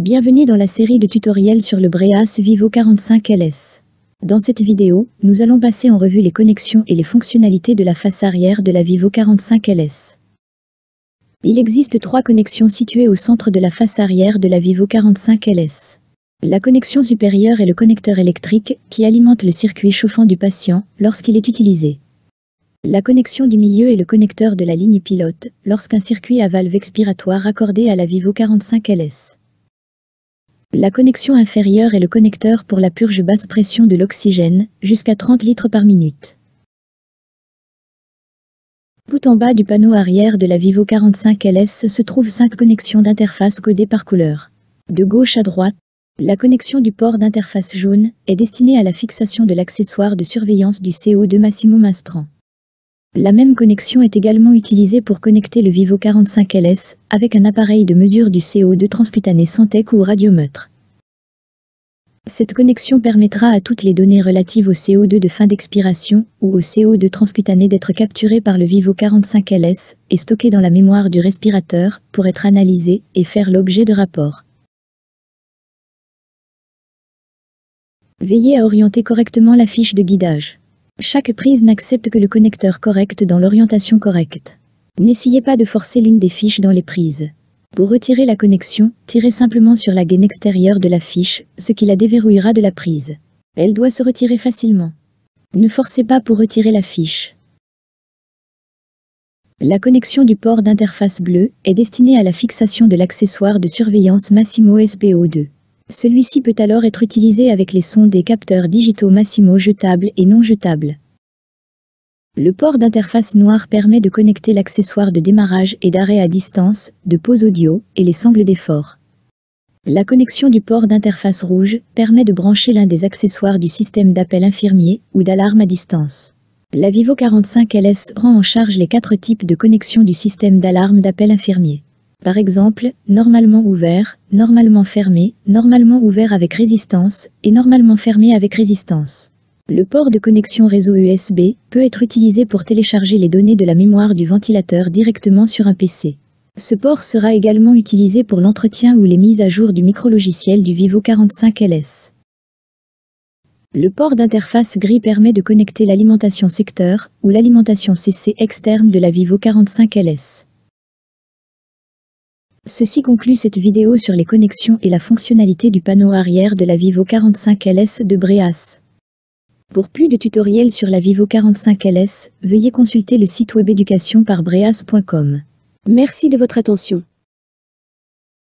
Bienvenue dans la série de tutoriels sur le Breas Vivo 45LS. Dans cette vidéo, nous allons passer en revue les connexions et les fonctionnalités de la face arrière de la Vivo 45LS. Il existe trois connexions situées au centre de la face arrière de la Vivo 45LS. La connexion supérieure est le connecteur électrique qui alimente le circuit chauffant du patient lorsqu'il est utilisé. La connexion du milieu est le connecteur de la ligne pilote lorsqu'un circuit à valve expiratoire raccordé à la Vivo 45LS. La connexion inférieure est le connecteur pour la purge basse pression de l'oxygène, jusqu'à 30 litres par minute. Tout en bas du panneau arrière de la Vivo 45LS se trouvent 5 connexions d'interface codées par couleur. De gauche à droite, la connexion du port d'interface jaune est destinée à la fixation de l'accessoire de surveillance du CO2 maximum instran. La même connexion est également utilisée pour connecter le Vivo 45LS avec un appareil de mesure du CO2 transcutané Santec ou radiomètre. Cette connexion permettra à toutes les données relatives au CO2 de fin d'expiration ou au CO2 transcutané d'être capturées par le Vivo 45LS et stockées dans la mémoire du respirateur pour être analysées et faire l'objet de rapports. Veillez à orienter correctement la fiche de guidage. Chaque prise n'accepte que le connecteur correct dans l'orientation correcte. N'essayez pas de forcer l'une des fiches dans les prises. Pour retirer la connexion, tirez simplement sur la gaine extérieure de la fiche, ce qui la déverrouillera de la prise. Elle doit se retirer facilement. Ne forcez pas pour retirer la fiche. La connexion du port d'interface bleu est destinée à la fixation de l'accessoire de surveillance Massimo SPO2. Celui-ci peut alors être utilisé avec les sons des capteurs digitaux Massimo jetables et non jetables. Le port d'interface noir permet de connecter l'accessoire de démarrage et d'arrêt à distance, de pause audio et les sangles d'effort. La connexion du port d'interface rouge permet de brancher l'un des accessoires du système d'appel infirmier ou d'alarme à distance. La Vivo 45LS prend en charge les quatre types de connexion du système d'alarme d'appel infirmier. Par exemple, normalement ouvert, normalement fermé, normalement ouvert avec résistance et normalement fermé avec résistance. Le port de connexion réseau USB peut être utilisé pour télécharger les données de la mémoire du ventilateur directement sur un PC. Ce port sera également utilisé pour l'entretien ou les mises à jour du micrologiciel du Vivo 45LS. Le port d'interface gris permet de connecter l'alimentation secteur ou l'alimentation CC externe de la Vivo 45LS. Ceci conclut cette vidéo sur les connexions et la fonctionnalité du panneau arrière de la Vivo 45LS de Breas. Pour plus de tutoriels sur la Vivo 45LS, veuillez consulter le site éducation par breas.com. Merci de votre attention.